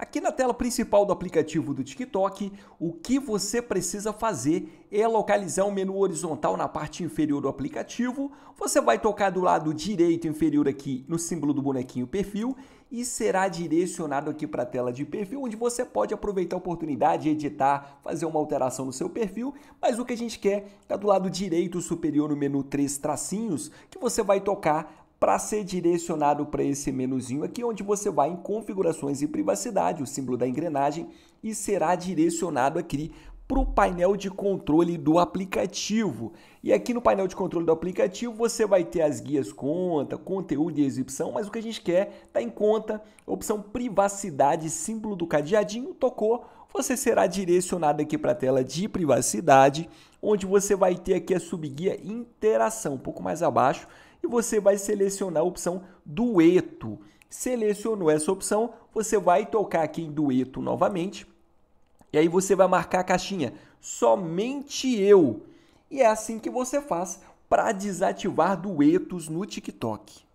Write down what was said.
Aqui na tela principal do aplicativo do TikTok, o que você precisa fazer é localizar o um menu horizontal na parte inferior do aplicativo. Você vai tocar do lado direito inferior aqui no símbolo do bonequinho perfil e será direcionado aqui para a tela de perfil, onde você pode aproveitar a oportunidade, editar, fazer uma alteração no seu perfil, mas o que a gente quer é do lado direito superior no menu três tracinhos, que você vai tocar para ser direcionado para esse menuzinho aqui, onde você vai em configurações e privacidade, o símbolo da engrenagem, e será direcionado aqui para o painel de controle do aplicativo. E aqui no painel de controle do aplicativo você vai ter as guias conta, conteúdo e exibição, mas o que a gente quer está em conta, opção privacidade, símbolo do cadeadinho, tocou, você será direcionado aqui para a tela de privacidade, onde você vai ter aqui a subguia interação, um pouco mais abaixo, você vai selecionar a opção dueto. Selecionou essa opção, você vai tocar aqui em dueto novamente. E aí você vai marcar a caixinha somente eu. E é assim que você faz para desativar duetos no TikTok.